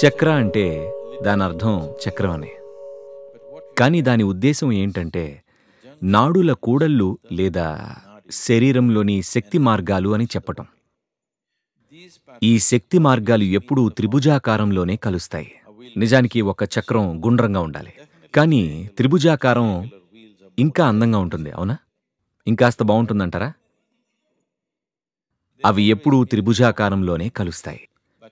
చక్ర అంటే దాని అర్థం చక్రం అనే కానీ దాని ఉద్దేశం ఏంటంటే నాడుల కూడళ్ళు లేదా శరీరంలోని శక్తి మార్గాలు అని చెప్పటం ఈ శక్తి మార్గాలు ఎప్పుడూ త్రిభుజాకారంలోనే కలుస్తాయి నిజానికి ఒక చక్రం గుండ్రంగా ఉండాలి కానీ త్రిభుజాకారం ఇంకా అందంగా ఉంటుంది అవునా ఇంకాస్త బాగుంటుందంటారా అవి ఎప్పుడూ త్రిభుజాకారంలోనే కలుస్తాయి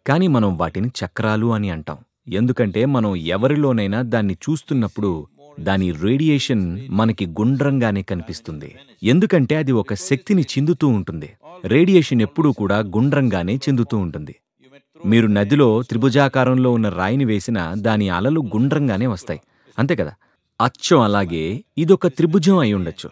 కానీ మనం వాటిని చక్రాలు అని అంటాం ఎందుకంటే మనం ఎవరిలోనైనా దాన్ని చూస్తున్నప్పుడు దాని రేడియేషన్ మనకి గుండ్రంగానే కనిపిస్తుంది ఎందుకంటే అది ఒక శక్తిని చిందుతూ ఉంటుంది రేడియేషన్ ఎప్పుడూ కూడా గుండ్రంగానే చిందుతూ ఉంటుంది మీరు నదిలో త్రిభుజాకారంలో ఉన్న రాయిని వేసినా దాని అలలు గుండ్రంగానే వస్తాయి అంతే కదా అచ్చం అలాగే ఇదొక త్రిభుజం అయి ఉండొచ్చు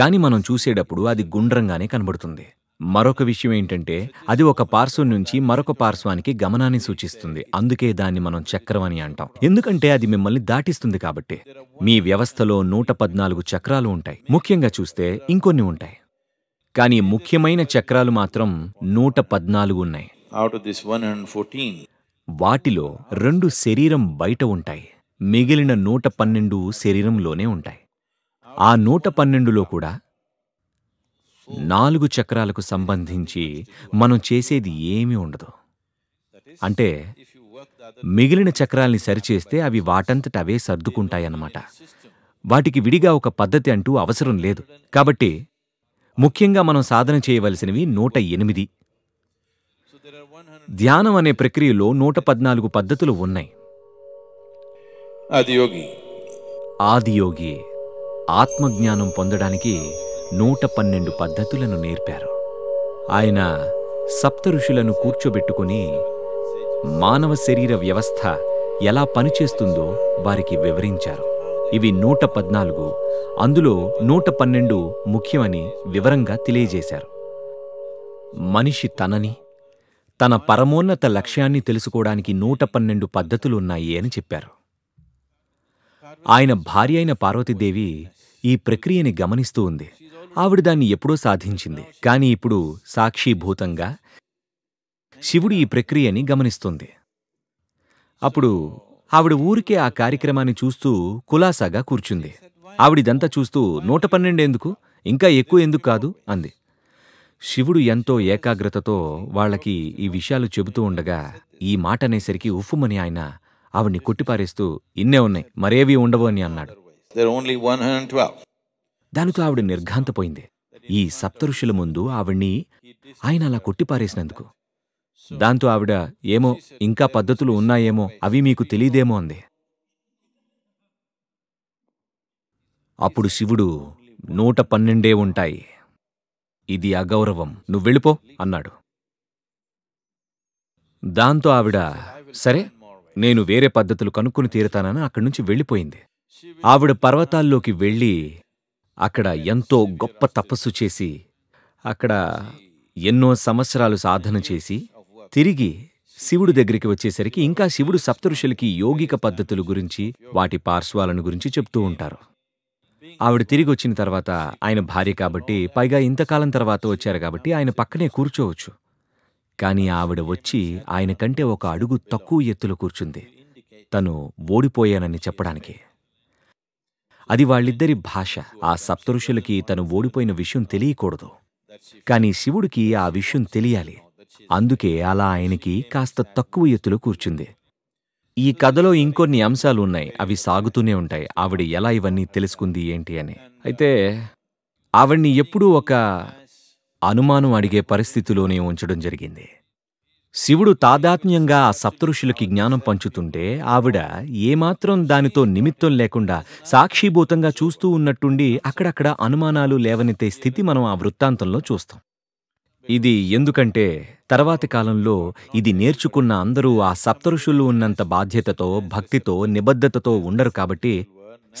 కానీ మనం చూసేటప్పుడు అది గుండ్రంగానే కనబడుతుంది మరొక విషయం ఏంటంటే అది ఒక పార్శ్వం నుంచి మరొక పార్శ్వానికి గమనాన్ని సూచిస్తుంది అందుకే దాన్ని మనం చక్రం అని అంటాం ఎందుకంటే అది మిమ్మల్ని దాటిస్తుంది కాబట్టి మీ వ్యవస్థలో నూట పద్నాలుగు చక్రాలు ఉంటాయి ముఖ్యంగా చూస్తే ఇంకొన్ని ఉంటాయి కానీ ముఖ్యమైన చక్రాలు మాత్రం నూట పద్నాలుగు ఉన్నాయి వాటిలో రెండు శరీరం బయట ఉంటాయి మిగిలిన నూట పన్నెండు శరీరంలోనే ఉంటాయి ఆ నూట పన్నెండులో కూడా నాలుగు చక్రాలకు సంబంధించి మనం చేసేది ఏమీ ఉండదు అంటే మిగిలిన చక్రాల్ని సరిచేస్తే అవి వాటంతట అవే సర్దుకుంటాయన్నమాట వాటికి విడిగా ఒక పద్ధతి అంటూ అవసరం లేదు కాబట్టి ముఖ్యంగా మనం సాధన చేయవలసినవి నూట ఎనిమిది ధ్యానం అనే ప్రక్రియలో నూట పద్నాలుగు పద్ధతులు ఉన్నాయి ఆదియోగి ఆదియోగి ఆత్మజ్ఞానం పొందడానికి నూట పన్నెండు పద్ధతులను నేర్పారు ఆయన సప్తఋషులను కూర్చోబెట్టుకుని మానవ శరీర వ్యవస్థ ఎలా పనిచేస్తుందో వారికి వివరించారు ఇవి నూట పద్నాలుగు అందులో నూట పన్నెండు ముఖ్యమని వివరంగా తెలియజేశారు మనిషి తనని తన పరమోన్నత లక్ష్యాన్ని తెలుసుకోవడానికి నూట పన్నెండు పద్ధతులున్నాయి అని చెప్పారు ఆయన భార్య అయిన పార్వతీదేవి ఈ ప్రక్రియని గమనిస్తూ ఉంది ఆవిడ దాన్ని ఎప్పుడో సాధించింది కాని ఇప్పుడు సాక్షిభూతంగా శివుడు ఈ ప్రక్రియని గమనిస్తుంది అప్పుడు ఆవిడ ఊరికే ఆ కార్యక్రమాన్ని చూస్తూ కులాసాగా కూర్చుంది ఆవిడిదంతా చూస్తూ నూట పన్నెండేందుకు ఇంకా ఎక్కువ ఎందుకు కాదు అంది శివుడు ఎంతో ఏకాగ్రతతో వాళ్ళకి ఈ విషయాలు చెబుతూ ఉండగా ఈ మాట అనేసరికి ఉఫ్ఫుమని ఆయన ఆవిడ్ని కొట్టిపారేస్తూ ఇన్నే ఉన్నాయి మరేవి ఉండవు అని అన్నాడు దానితో ఆవిడ నిర్ఘాంతపోయింది ఈ సప్తఋషుల ముందు ఆవిడ్ని ఆయన అలా కొట్టిపారేసినందుకు దాంతో ఆవిడ ఏమో ఇంకా పద్ధతులు ఉన్నాయేమో అవి మీకు తెలియదేమో అంది అప్పుడు శివుడు నూట పన్నెండే ఉంటాయి ఇది అగౌరవం నువ్వు వెళ్ళిపో అన్నాడు దాంతో ఆవిడ సరే నేను వేరే పద్ధతులు కనుక్కుని తీరతానని అక్కడి నుంచి వెళ్ళిపోయింది ఆవిడ పర్వతాల్లోకి వెళ్ళి అక్కడ ఎంతో గొప్ప తపస్సు చేసి అక్కడ ఎన్నో సంవత్సరాలు సాధన చేసి తిరిగి శివుడి దగ్గరికి వచ్చేసరికి ఇంకా శివుడు సప్తఋషులకి యోగిక పద్ధతుల గురించి వాటి పార్శ్వాలను గురించి చెప్తూ ఉంటారు ఆవిడ తిరిగి వచ్చిన తర్వాత ఆయన భార్య కాబట్టి పైగా ఇంతకాలం తర్వాత వచ్చారు కాబట్టి ఆయన పక్కనే కూర్చోవచ్చు కానీ ఆవిడ వచ్చి ఆయన కంటే ఒక అడుగు తక్కువ ఎత్తులో కూర్చుంది తను ఓడిపోయానని చెప్పడానికి అది వాళ్ళిద్దరి భాష ఆ సప్తఋషులకి తను ఓడిపోయిన విషయం తెలియకూడదు కాని శివుడికి ఆ విషయం తెలియాలి అందుకే అలా ఆయనకి కాస్త తక్కువ ఎత్తులో కూర్చుంది ఈ కథలో ఇంకొన్ని అంశాలు ఉన్నాయి అవి సాగుతూనే ఉంటాయి ఆవిడ ఎలా ఇవన్నీ తెలుసుకుంది ఏంటి అని అయితే ఆవిడ్ని ఎప్పుడూ ఒక అనుమానం అడిగే పరిస్థితిలోనే ఉంచడం జరిగింది శివుడు తాదాత్మ్యంగా ఆ సప్తఋషులకి జ్ఞానం పంచుతుంటే ఆవిడ ఏమాత్రం దానితో నిమిత్తం లేకుండా సాక్షిభూతంగా చూస్తూ ఉన్నట్టుండి అక్కడక్కడ అనుమానాలు లేవనెత్తే స్థితి మనం ఆ వృత్తాంతంలో చూస్తాం ఇది ఎందుకంటే తర్వాతి కాలంలో ఇది నేర్చుకున్న అందరూ ఆ సప్తఋషులు ఉన్నంత బాధ్యతతో భక్తితో నిబద్ధతతో ఉండరు కాబట్టి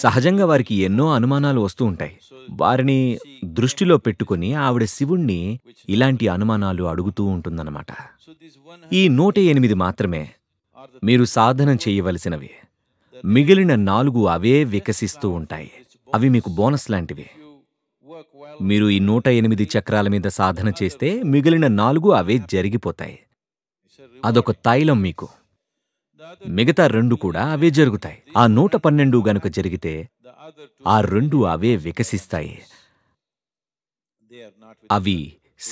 సహజంగా వారికి ఎన్నో అనుమానాలు వస్తూ ఉంటాయి వారిని దృష్టిలో పెట్టుకుని ఆవిడ శివుణ్ణి ఇలాంటి అనుమానాలు అడుగుతూ ఉంటుందన్నమాట ఈ నూట ఎనిమిది మాత్రమే మీరు సాధన చేయవలసినవి మిగిలిన నాలుగు అవే వికసిస్తూ ఉంటాయి అవి మీకు బోనస్ లాంటివి మీరు ఈ నూట ఎనిమిది చక్రాల మీద సాధన చేస్తే మిగిలిన నాలుగు అవే జరిగిపోతాయి అదొక తైలం మీకు మిగతా రెండు కూడా అవే జరుగుతాయి ఆ నూట పన్నెండు గనుక జరిగితే ఆ రెండు అవే వికసిస్తాయి అవి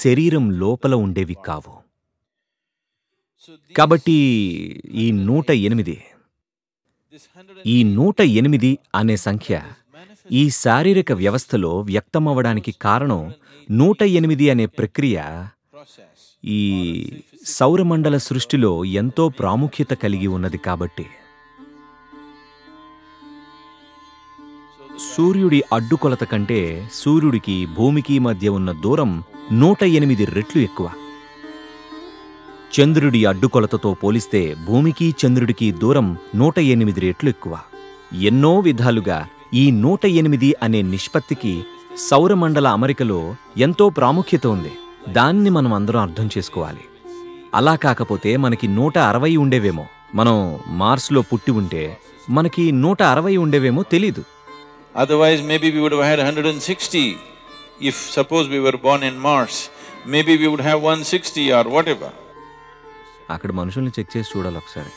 శరీరం లోపల ఉండేవి కావు కాబట్టి ఈ నూట ఎనిమిది ఈ నూట ఎనిమిది అనే సంఖ్య ఈ శారీరక వ్యవస్థలో వ్యక్తమవ్వడానికి కారణం నూట ఎనిమిది అనే ప్రక్రియ ఈ సౌరమండల సృష్టిలో ఎంతో ప్రాముఖ్యత కలిగి ఉన్నది కాబట్టి సూర్యుడి అడ్డుకొలత కంటే సూర్యుడికి భూమికి మధ్య ఉన్న దూరం నూట ఎనిమిది రెట్లు ఎక్కువ చంద్రుడి అడ్డుకొలతతో పోలిస్తే భూమికి చంద్రుడికి దూరం నూట ఎనిమిది రెట్లు ఎక్కువ ఎన్నో విధాలుగా ఈ నూట ఎనిమిది అనే నిష్పత్తికి సౌరమండల అమరికలో ఎంతో ప్రాముఖ్యత ఉంది దాన్ని మనం అందరం అర్థం చేసుకోవాలి అలా కాకపోతే మనకి నూట అరవై ఉండేవేమో మనం మార్స్లో పుట్టి ఉంటే మనకి నూట అరవై ఉండేవేమో తెలీదు otherwise maybe we would had hundred and sixty if suppose we were born in Mars maybe we would have one sixty or whatever అక్కడ మనుషుల్ని చెక్ చేసి చూడాలి ఒకసారి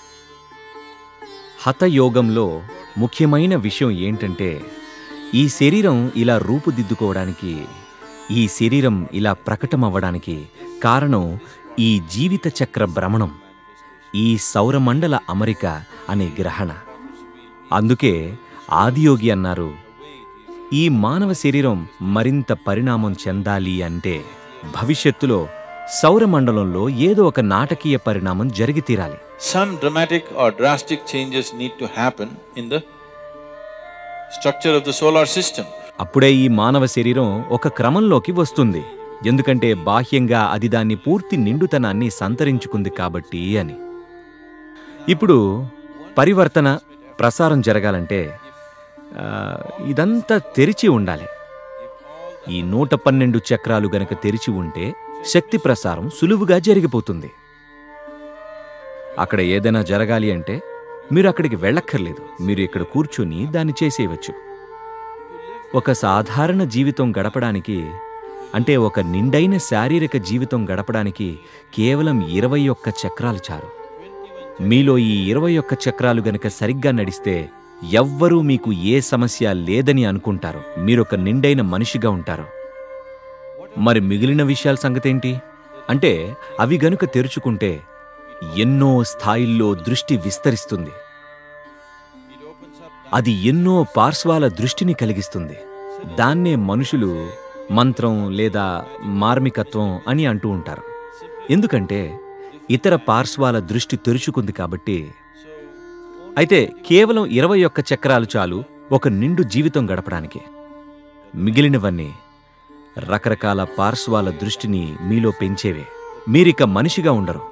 హతయోగంలో ముఖ్యమైన విషయం ఏంటంటే ఈ శరీరం ఇలా రూపుదిద్దుకోవడానికి ఈ శరీరం ఇలా ప్రకటమవ్వడానికి కారణం ఈ జీవిత చక్ర భ్రమణం ఈ సౌరమండల అమరిక అనే గ్రహణ అందుకే ఆదియోగి అన్నారు ఈ మానవ శరీరం మరింత పరిణామం చెందాలి అంటే భవిష్యత్తులో సౌరమండలంలో ఏదో ఒక నాటకీయ పరిణామం జరిగి తీరాలి some dramatic or drastic changes need to happen in the structure of the solar system అప్పుడే ఈ మానవ శరీరం ఒక క్రమంలోకి వస్తుంది ఎందుకంటే బాహ్యంగా అది దాన్ని పూర్తి నిండుతనాన్ని సంతరించుకుంది కాబట్టి అని ఇప్పుడు పరివర్తన ప్రసారం జరగాలంటే ఇదంతా తెరిచి ఉండాలి ఈ నూట పన్నెండు చక్రాలు గనక తెరిచి ఉంటే శక్తి ప్రసారం సులువుగా జరిగిపోతుంది అక్కడ ఏదైనా జరగాలి అంటే మీరు అక్కడికి వెళ్ళక్కర్లేదు మీరు ఇక్కడ కూర్చుని దాన్ని చేసేయవచ్చు ఒక సాధారణ జీవితం గడపడానికి అంటే ఒక నిండైన శారీరక జీవితం గడపడానికి కేవలం ఇరవై ఒక్క చక్రాలు చారు మీలో ఈ ఇరవై ఒక్క చక్రాలు గనక సరిగ్గా నడిస్తే ఎవ్వరూ మీకు ఏ సమస్య లేదని అనుకుంటారు మీరొక నిండైన మనిషిగా ఉంటారు మరి మిగిలిన విషయాల సంగతేంటి అంటే అవి గనుక తెరుచుకుంటే ఎన్నో స్థాయిల్లో దృష్టి విస్తరిస్తుంది అది ఎన్నో పార్శ్వాల దృష్టిని కలిగిస్తుంది దాన్నే మనుషులు మంత్రం లేదా మార్మికత్వం అని అంటూ ఉంటారు ఎందుకంటే ఇతర పార్శ్వాల దృష్టి తెరుచుకుంది కాబట్టి అయితే కేవలం ఇరవై ఒక్క చక్రాలు చాలు ఒక నిండు జీవితం గడపడానికి మిగిలినవన్నీ రకరకాల పార్శ్వాల దృష్టిని మీలో పెంచేవే మీరిక మనిషిగా ఉండరు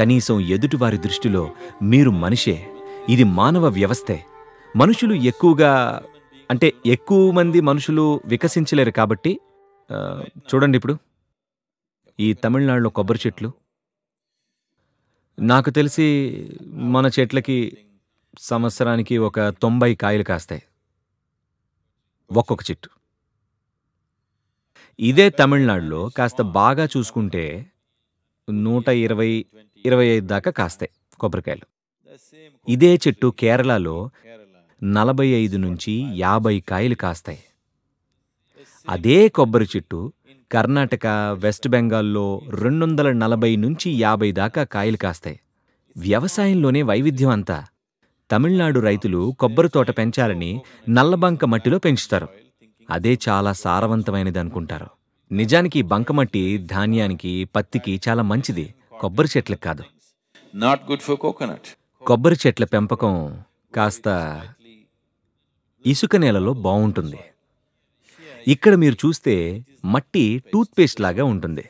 కనీసం ఎదుటివారి దృష్టిలో మీరు మనిషే ఇది మానవ వ్యవస్థే మనుషులు ఎక్కువగా అంటే ఎక్కువ మంది మనుషులు వికసించలేరు కాబట్టి చూడండి ఇప్పుడు ఈ తమిళనాడులో కొబ్బరి చెట్లు నాకు తెలిసి మన చెట్లకి సంవత్సరానికి ఒక తొంభై కాయలు కాస్తాయి ఒక్కొక్క చెట్టు ఇదే తమిళనాడులో కాస్త బాగా చూసుకుంటే నూట ఇరవై ఇరవై ఐదు దాకా కాస్తాయి కొబ్బరికాయలు ఇదే చెట్టు కేరళలో నలభై ఐదు నుంచి యాభై కాయలు కాస్తాయి అదే కొబ్బరి చెట్టు కర్ణాటక వెస్ట్ బెంగాల్లో రెండు వందల నలభై నుంచి యాభై దాకా కాయలు కాస్తాయి వ్యవసాయంలోనే వైవిధ్యం అంతా తమిళనాడు రైతులు కొబ్బరి తోట పెంచాలని నల్లబంక మట్టిలో పెంచుతారు అదే చాలా సారవంతమైనది అనుకుంటారు నిజానికి బంకమట్టి ధాన్యానికి పత్తికి చాలా మంచిది కొబ్బరి చెట్లకు కాదు కోకోనట్ కొబ్బరి చెట్ల పెంపకం కాస్త ఇసుక నేలలో బాగుంటుంది ఇక్కడ మీరు చూస్తే మట్టి టూత్పేస్ట్ లాగా ఉంటుంది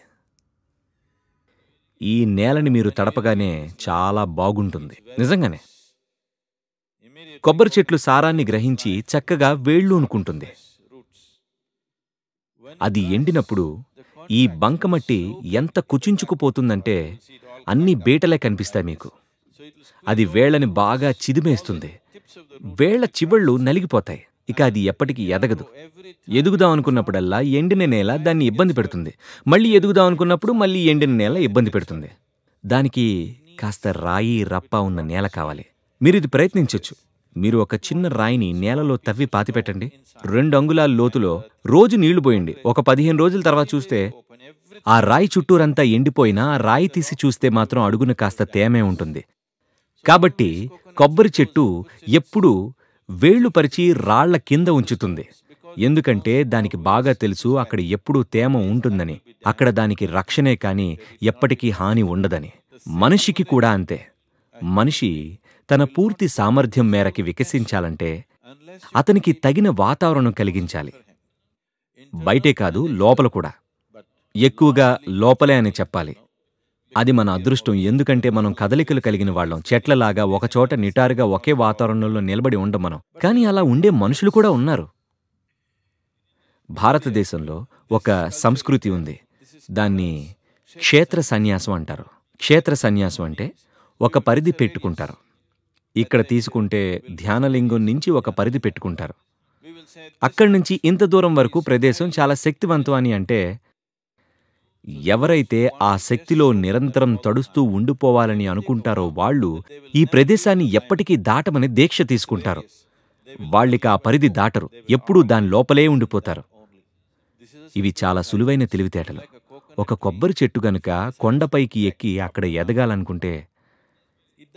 ఈ నేలని మీరు తడపగానే చాలా బాగుంటుంది నిజంగానే కొబ్బరి చెట్లు సారాన్ని గ్రహించి చక్కగా వేళ్ళూనుకుంటుంది అది ఎండినప్పుడు ఈ బంకమట్టి ఎంత కుచించుకుపోతుందంటే అన్ని బీటలే కనిపిస్తాయి మీకు అది వేళ్ళని బాగా చిదిమేస్తుంది వేళ్ల చివళ్ళు నలిగిపోతాయి ఇక అది ఎప్పటికీ ఎదగదు ఎదుగుదాం అనుకున్నప్పుడల్లా ఎండిన నేల దాన్ని ఇబ్బంది పెడుతుంది మళ్ళీ ఎదుగుదాం అనుకున్నప్పుడు మళ్ళీ ఎండిన నేల ఇబ్బంది పెడుతుంది దానికి కాస్త రాయి రప్ప ఉన్న నేల కావాలి మీరు ఇది ప్రయత్నించవచ్చు మీరు ఒక చిన్న రాయిని నేలలో తవ్వి పాతిపెట్టండి రెండు అంగుళాల లోతులో రోజు నీళ్లు పోయండి ఒక పదిహేను రోజుల తర్వాత చూస్తే ఆ రాయి చుట్టూరంతా ఎండిపోయినా రాయి తీసి చూస్తే మాత్రం అడుగున కాస్త తేమే ఉంటుంది కాబట్టి కొబ్బరి చెట్టు ఎప్పుడూ వేళ్లు పరిచి రాళ్ల కింద ఉంచుతుంది ఎందుకంటే దానికి బాగా తెలుసు అక్కడ ఎప్పుడూ తేమ ఉంటుందని అక్కడ దానికి రక్షణే కాని ఎప్పటికీ హాని ఉండదని మనిషికి కూడా అంతే మనిషి తన పూర్తి సామర్థ్యం మేరకి వికసించాలంటే అతనికి తగిన వాతావరణం కలిగించాలి బయటే కాదు లోపల కూడా ఎక్కువగా లోపలే అని చెప్పాలి అది మన అదృష్టం ఎందుకంటే మనం కదలికలు కలిగిన వాళ్ళం చెట్లలాగా ఒకచోట నిటారుగా ఒకే వాతావరణంలో నిలబడి ఉండం మనం కానీ అలా ఉండే మనుషులు కూడా ఉన్నారు భారతదేశంలో ఒక సంస్కృతి ఉంది దాన్ని క్షేత్ర సన్యాసం అంటారు క్షేత్ర సన్యాసం అంటే ఒక పరిధి పెట్టుకుంటారు ఇక్కడ తీసుకుంటే ధ్యానలింగం నుంచి ఒక పరిధి పెట్టుకుంటారు అక్కడి నుంచి ఇంత దూరం వరకు ప్రదేశం చాలా శక్తివంతం అని అంటే ఎవరైతే ఆ శక్తిలో నిరంతరం తడుస్తూ ఉండిపోవాలని అనుకుంటారో వాళ్ళు ఈ ప్రదేశాన్ని ఎప్పటికీ దాటమని దీక్ష తీసుకుంటారు వాళ్ళిక ఆ పరిధి దాటరు ఎప్పుడూ దాని లోపలే ఉండిపోతారు ఇవి చాలా సులువైన తెలివితేటలు ఒక కొబ్బరి చెట్టు గనుక కొండపైకి ఎక్కి అక్కడ ఎదగాలనుకుంటే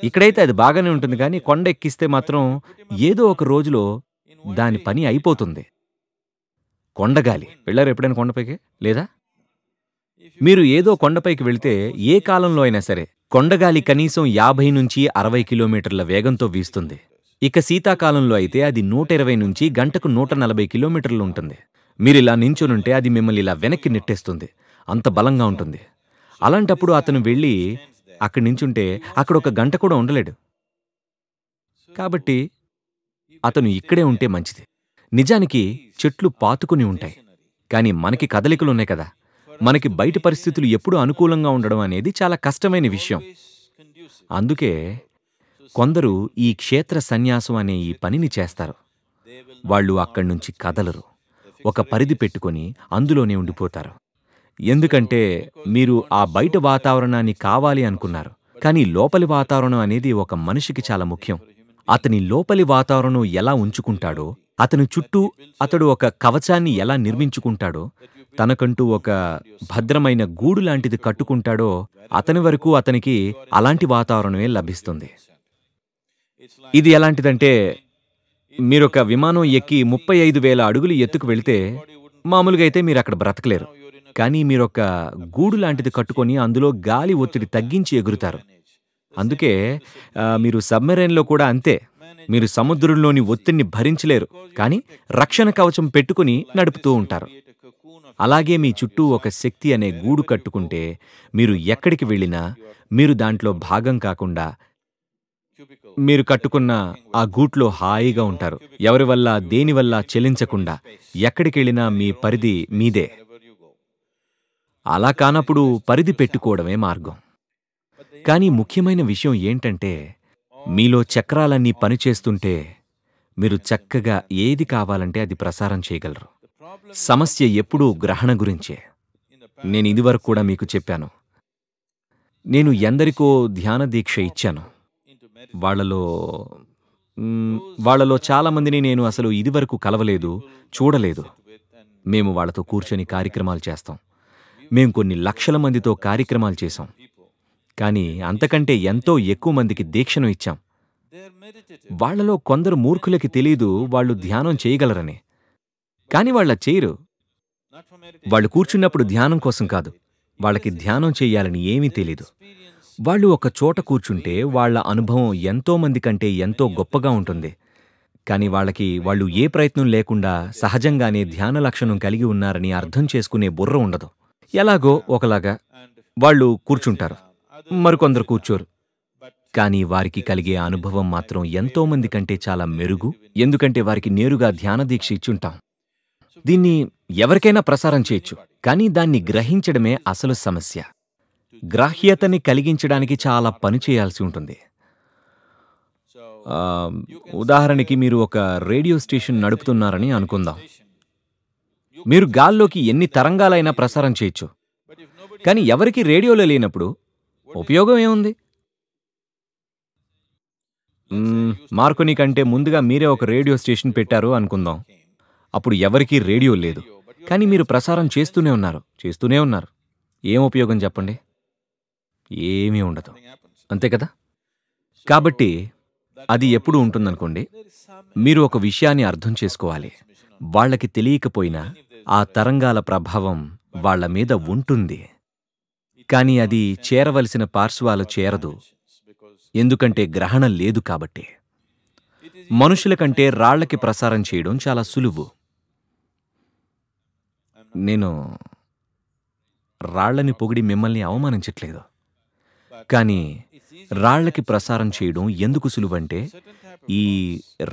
ఇక్కడైతే అది బాగానే ఉంటుంది కానీ కొండ ఎక్కిస్తే మాత్రం ఏదో ఒక రోజులో దాని పని అయిపోతుంది కొండగాలి వెళ్ళారు ఎప్పుడైనా కొండపైకి లేదా మీరు ఏదో కొండపైకి వెళితే ఏ కాలంలో అయినా సరే కొండగాలి కనీసం యాభై నుంచి అరవై కిలోమీటర్ల వేగంతో వీస్తుంది ఇక శీతాకాలంలో అయితే అది నూట ఇరవై నుంచి గంటకు నూట నలభై కిలోమీటర్లు ఉంటుంది మీరు ఇలా నించునుంటే అది మిమ్మల్ని ఇలా వెనక్కి నెట్టేస్తుంది అంత బలంగా ఉంటుంది అలాంటప్పుడు అతను వెళ్ళి అక్కడి నించుంటే అక్కడ ఒక గంట కూడా ఉండలేడు కాబట్టి అతను ఇక్కడే ఉంటే మంచిది నిజానికి చెట్లు పాతుకుని ఉంటాయి కానీ మనకి కదలికలున్నాయి కదా మనకి బయట పరిస్థితులు ఎప్పుడూ అనుకూలంగా ఉండడం అనేది చాలా కష్టమైన విషయం అందుకే కొందరు ఈ క్షేత్ర సన్యాసం అనే ఈ పనిని చేస్తారు వాళ్ళు అక్కడి నుంచి కదలరు ఒక పరిధి పెట్టుకొని అందులోనే ఉండిపోతారు ఎందుకంటే మీరు ఆ బయట వాతావరణాన్ని కావాలి అనుకున్నారు కానీ లోపలి వాతావరణం అనేది ఒక మనిషికి చాలా ముఖ్యం అతని లోపలి వాతావరణం ఎలా ఉంచుకుంటాడో అతని చుట్టూ అతడు ఒక కవచాన్ని ఎలా నిర్మించుకుంటాడో తనకంటూ ఒక భద్రమైన గూడు లాంటిది కట్టుకుంటాడో అతని వరకు అతనికి అలాంటి వాతావరణమే లభిస్తుంది ఇది ఎలాంటిదంటే మీరొక విమానం ఎక్కి ముప్పై ఐదు వేల అడుగులు ఎత్తుకు వెళితే మామూలుగా అయితే మీరు అక్కడ బ్రతకలేరు కానీ మీరొక గూడు లాంటిది కట్టుకొని అందులో గాలి ఒత్తిడి తగ్గించి ఎగురుతారు అందుకే మీరు సబ్మెరైన్లో కూడా అంతే మీరు సముద్రంలోని ఒత్తిడిని భరించలేరు కానీ రక్షణ కవచం పెట్టుకుని నడుపుతూ ఉంటారు అలాగే మీ చుట్టూ ఒక శక్తి అనే గూడు కట్టుకుంటే మీరు ఎక్కడికి వెళ్ళినా మీరు దాంట్లో భాగం కాకుండా మీరు కట్టుకున్న ఆ గూట్లో హాయిగా ఉంటారు ఎవరి వల్ల దేనివల్ల చెలించకుండా ఎక్కడికి వెళ్ళినా మీ పరిధి మీదే అలా కానప్పుడు పరిధి పెట్టుకోవడమే మార్గం కానీ ముఖ్యమైన విషయం ఏంటంటే మీలో చక్రాలన్నీ పనిచేస్తుంటే మీరు చక్కగా ఏది కావాలంటే అది ప్రసారం చేయగలరు సమస్య ఎప్పుడూ గ్రహణ గురించే నేను ఇదివరకు కూడా మీకు చెప్పాను నేను ఎందరికో ధ్యాన దీక్ష ఇచ్చాను వాళ్ళలో వాళ్లలో చాలామందిని నేను అసలు ఇదివరకు కలవలేదు చూడలేదు మేము వాళ్లతో కూర్చొని కార్యక్రమాలు చేస్తాం మేము కొన్ని లక్షల మందితో కార్యక్రమాలు చేశాం కానీ అంతకంటే ఎంతో ఎక్కువ మందికి దీక్షను ఇచ్చాం వాళ్లలో కొందరు మూర్ఖులకి తెలీదు వాళ్ళు ధ్యానం చేయగలరని కాని వాళ్ళ చేయరు వాళ్ళు కూర్చున్నప్పుడు ధ్యానం కోసం కాదు వాళ్ళకి ధ్యానం చేయాలని ఏమీ తెలీదు వాళ్ళు ఒక చోట కూర్చుంటే వాళ్ళ అనుభవం ఎంతో మంది కంటే ఎంతో గొప్పగా ఉంటుంది కానీ వాళ్ళకి వాళ్ళు ఏ ప్రయత్నం లేకుండా సహజంగానే ధ్యాన లక్షణం కలిగి ఉన్నారని అర్థం చేసుకునే బుర్ర ఉండదు ఎలాగో ఒకలాగా వాళ్ళు కూర్చుంటారు మరికొందరు కూర్చోరు కానీ వారికి కలిగే అనుభవం మాత్రం ఎంతో మంది కంటే చాలా మెరుగు ఎందుకంటే వారికి నేరుగా ధ్యాన దీక్ష ఇచ్చుంటాం దీన్ని ఎవరికైనా ప్రసారం చేయొచ్చు కానీ దాన్ని గ్రహించడమే అసలు సమస్య గ్రాహ్యతని కలిగించడానికి చాలా పని చేయాల్సి ఉంటుంది ఉదాహరణకి మీరు ఒక రేడియో స్టేషన్ నడుపుతున్నారని అనుకుందాం మీరు గాల్లోకి ఎన్ని తరంగాలైనా ప్రసారం చేయొచ్చు కానీ ఎవరికి రేడియోలో లేనప్పుడు ఉపయోగం ఏముంది మార్కుని కంటే ముందుగా మీరే ఒక రేడియో స్టేషన్ పెట్టారు అనుకుందాం అప్పుడు ఎవరికీ రేడియో లేదు కానీ మీరు ప్రసారం చేస్తూనే ఉన్నారు చేస్తూనే ఉన్నారు ఏం ఉపయోగం చెప్పండి ఏమీ ఉండదు అంతే కదా కాబట్టి అది ఎప్పుడు ఉంటుందనుకోండి మీరు ఒక విషయాన్ని అర్థం చేసుకోవాలి వాళ్ళకి తెలియకపోయినా ఆ తరంగాల ప్రభావం వాళ్ల మీద ఉంటుంది కానీ అది చేరవలసిన పార్శ్వాలు చేరదు ఎందుకంటే గ్రహణం లేదు కాబట్టి మనుషుల కంటే రాళ్లకి ప్రసారం చేయడం చాలా సులువు నేను రాళ్లని పొగిడి మిమ్మల్ని అవమానించట్లేదు కానీ రాళ్లకి ప్రసారం చేయడం ఎందుకు సులువంటే ఈ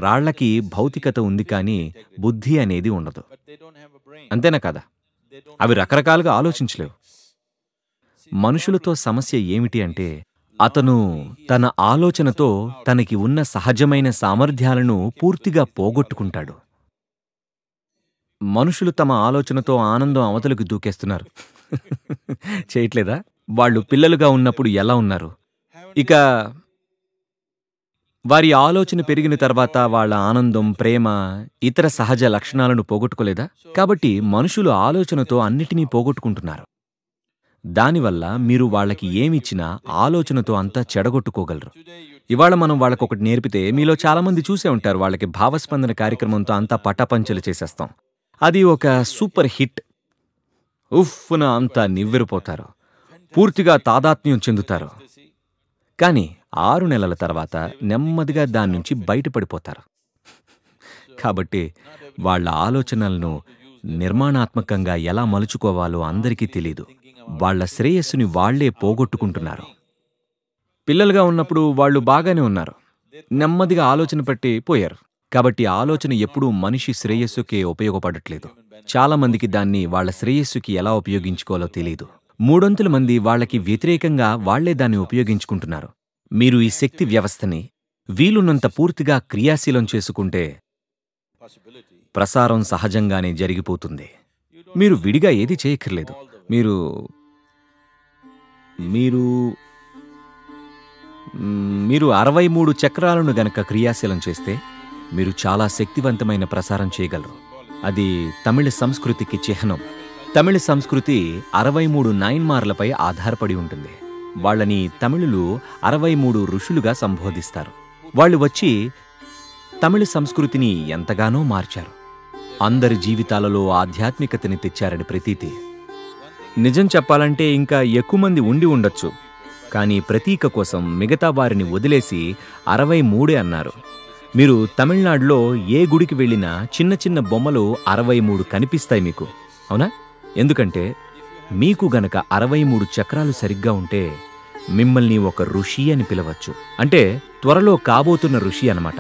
రాళ్లకి భౌతికత ఉంది కానీ బుద్ధి అనేది ఉండదు అంతేనా కదా అవి రకరకాలుగా ఆలోచించలేవు మనుషులతో సమస్య ఏమిటి అంటే అతను తన ఆలోచనతో తనకి ఉన్న సహజమైన సామర్థ్యాలను పూర్తిగా పోగొట్టుకుంటాడు మనుషులు తమ ఆలోచనతో ఆనందం అవతలకు దూకేస్తున్నారు చేయట్లేదా వాళ్ళు పిల్లలుగా ఉన్నప్పుడు ఎలా ఉన్నారు ఇక వారి ఆలోచన పెరిగిన తర్వాత వాళ్ళ ఆనందం ప్రేమ ఇతర సహజ లక్షణాలను పోగొట్టుకోలేదా కాబట్టి మనుషులు ఆలోచనతో అన్నిటినీ పోగొట్టుకుంటున్నారు దానివల్ల మీరు వాళ్ళకి ఏమిచ్చినా ఆలోచనతో అంతా చెడగొట్టుకోగలరు ఇవాళ మనం వాళ్ళకొకటి నేర్పితే మీలో చాలామంది చూసే ఉంటారు వాళ్ళకి భావస్పందన కార్యక్రమంతో అంతా పటాపంచలు చేసేస్తాం అది ఒక సూపర్ హిట్ ఉఫ్న అంతా నివ్వెరిపోతారు పూర్తిగా తాదాత్మ్యం చెందుతారు కానీ ఆరు నెలల తర్వాత నెమ్మదిగా దాని నుంచి బయటపడిపోతారు కాబట్టి వాళ్ళ ఆలోచనలను నిర్మాణాత్మకంగా ఎలా మలుచుకోవాలో అందరికీ తెలీదు వాళ్ల శ్రేయస్సుని వాళ్లే పోగొట్టుకుంటున్నారు పిల్లలుగా ఉన్నప్పుడు వాళ్ళు బాగానే ఉన్నారు నెమ్మదిగా ఆలోచన పట్టి పోయారు కాబట్టి ఆలోచన ఎప్పుడూ మనిషి శ్రేయస్సుకే ఉపయోగపడట్లేదు చాలామందికి దాన్ని వాళ్ల శ్రేయస్సుకి ఎలా ఉపయోగించుకోవాలో తెలియదు మూడొంతుల మంది వాళ్లకి వ్యతిరేకంగా వాళ్లే దాన్ని ఉపయోగించుకుంటున్నారు మీరు ఈ శక్తి వ్యవస్థని వీలున్నంత పూర్తిగా క్రియాశీలం చేసుకుంటే ప్రసారం సహజంగానే జరిగిపోతుంది మీరు విడిగా ఏది చేయక్కర్లేదు మీరు మీరు మీరు అరవై మూడు చక్రాలను గనక క్రియాశీలం చేస్తే మీరు చాలా శక్తివంతమైన ప్రసారం చేయగలరు అది తమిళ సంస్కృతికి చిహ్నం తమిళ సంస్కృతి అరవై మూడు నైన్మార్లపై ఆధారపడి ఉంటుంది వాళ్ళని తమిళులు అరవై మూడు ఋషులుగా సంబోధిస్తారు వాళ్ళు వచ్చి తమిళ సంస్కృతిని ఎంతగానో మార్చారు అందరి జీవితాలలో ఆధ్యాత్మికతని తెచ్చారని ప్రతీతి నిజం చెప్పాలంటే ఇంకా ఎక్కువ మంది ఉండి ఉండొచ్చు కానీ ప్రతీక కోసం మిగతా వారిని వదిలేసి అరవై మూడే అన్నారు మీరు తమిళనాడులో ఏ గుడికి వెళ్ళినా చిన్న చిన్న బొమ్మలు అరవై మూడు కనిపిస్తాయి మీకు అవునా ఎందుకంటే మీకు గనక అరవై మూడు చక్రాలు సరిగ్గా ఉంటే మిమ్మల్ని ఒక ఋషి అని పిలవచ్చు అంటే త్వరలో కాబోతున్న ఋషి అనమాట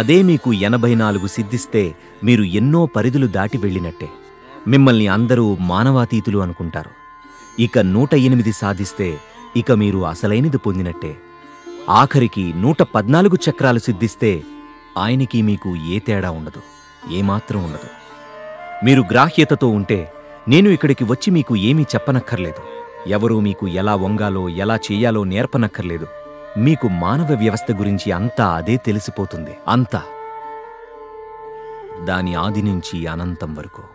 అదే మీకు ఎనభై నాలుగు సిద్ధిస్తే మీరు ఎన్నో పరిధులు దాటి వెళ్ళినట్టే మిమ్మల్ని అందరూ మానవాతీతులు అనుకుంటారు ఇక నూట ఎనిమిది సాధిస్తే ఇక మీరు అసలైనది పొందినట్టే ఆఖరికి నూట పద్నాలుగు చక్రాలు సిద్ధిస్తే ఆయనకి మీకు ఏ తేడా ఉండదు ఏమాత్రం ఉండదు మీరు గ్రాహ్యతతో ఉంటే నేను ఇక్కడికి వచ్చి మీకు ఏమీ చెప్పనక్కర్లేదు ఎవరూ మీకు ఎలా వంగాలో ఎలా చేయాలో నేర్పనక్కర్లేదు మీకు మానవ వ్యవస్థ గురించి అంతా అదే తెలిసిపోతుంది అంతా దాని ఆది నుంచి అనంతం వరకు